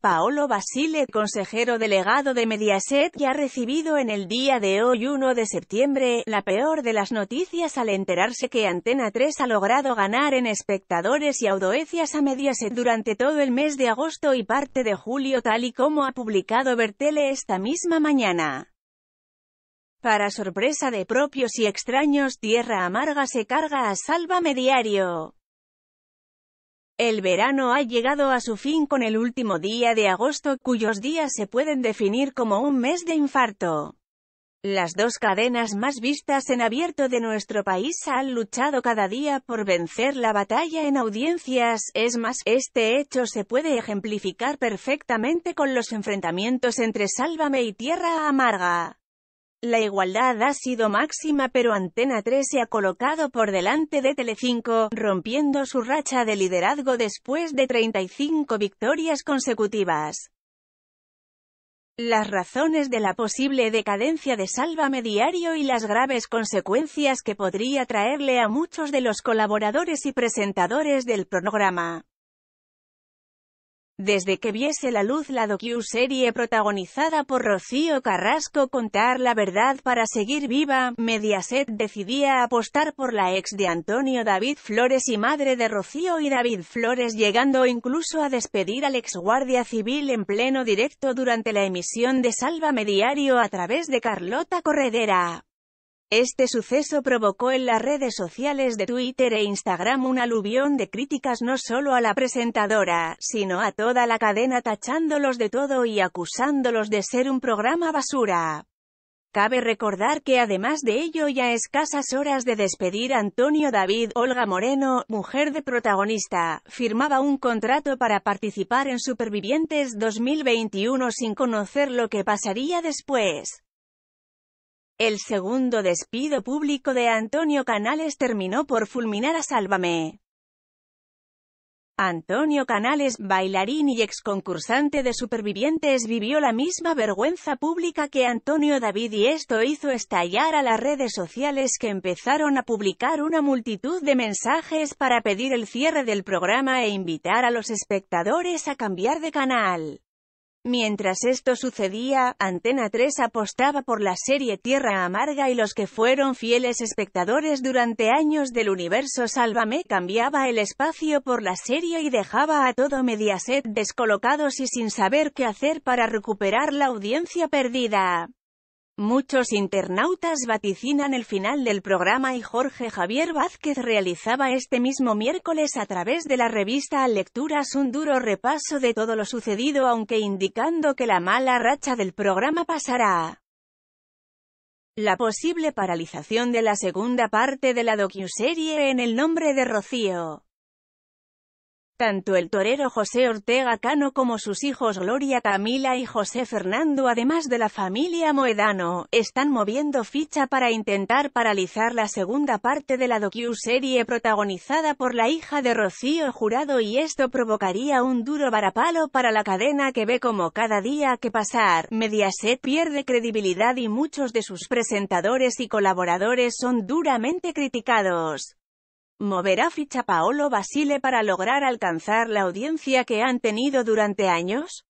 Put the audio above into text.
Paolo Basile, consejero delegado de Mediaset, que ha recibido en el día de hoy 1 de septiembre, la peor de las noticias al enterarse que Antena 3 ha logrado ganar en espectadores y audiencias a Mediaset durante todo el mes de agosto y parte de julio tal y como ha publicado Bertele esta misma mañana. Para sorpresa de propios y extraños, Tierra Amarga se carga a Salva Mediario. El verano ha llegado a su fin con el último día de agosto, cuyos días se pueden definir como un mes de infarto. Las dos cadenas más vistas en abierto de nuestro país han luchado cada día por vencer la batalla en audiencias, es más, este hecho se puede ejemplificar perfectamente con los enfrentamientos entre Sálvame y Tierra Amarga. La igualdad ha sido máxima pero Antena 3 se ha colocado por delante de Telecinco, rompiendo su racha de liderazgo después de 35 victorias consecutivas. Las razones de la posible decadencia de Sálvame Diario y las graves consecuencias que podría traerle a muchos de los colaboradores y presentadores del programa. Desde que viese la luz la docu-serie protagonizada por Rocío Carrasco Contar la verdad para seguir viva, Mediaset decidía apostar por la ex de Antonio David Flores y madre de Rocío y David Flores llegando incluso a despedir al ex guardia civil en pleno directo durante la emisión de Salva Diario a través de Carlota Corredera. Este suceso provocó en las redes sociales de Twitter e Instagram un aluvión de críticas no solo a la presentadora, sino a toda la cadena tachándolos de todo y acusándolos de ser un programa basura. Cabe recordar que además de ello ya a escasas horas de despedir a Antonio David, Olga Moreno, mujer de protagonista, firmaba un contrato para participar en Supervivientes 2021 sin conocer lo que pasaría después. El segundo despido público de Antonio Canales terminó por fulminar a Sálvame. Antonio Canales, bailarín y ex concursante de Supervivientes vivió la misma vergüenza pública que Antonio David y esto hizo estallar a las redes sociales que empezaron a publicar una multitud de mensajes para pedir el cierre del programa e invitar a los espectadores a cambiar de canal. Mientras esto sucedía, Antena 3 apostaba por la serie Tierra Amarga y los que fueron fieles espectadores durante años del universo Sálvame cambiaba el espacio por la serie y dejaba a todo Mediaset descolocados y sin saber qué hacer para recuperar la audiencia perdida. Muchos internautas vaticinan el final del programa y Jorge Javier Vázquez realizaba este mismo miércoles a través de la revista Lecturas un duro repaso de todo lo sucedido aunque indicando que la mala racha del programa pasará. La posible paralización de la segunda parte de la docuserie en el nombre de Rocío. Tanto el torero José Ortega Cano como sus hijos Gloria Camila y José Fernando, además de la familia Moedano, están moviendo ficha para intentar paralizar la segunda parte de la docu-serie protagonizada por la hija de Rocío Jurado y esto provocaría un duro varapalo para la cadena que ve como cada día que pasar, Mediaset pierde credibilidad y muchos de sus presentadores y colaboradores son duramente criticados. ¿Moverá ficha Paolo Basile para lograr alcanzar la audiencia que han tenido durante años?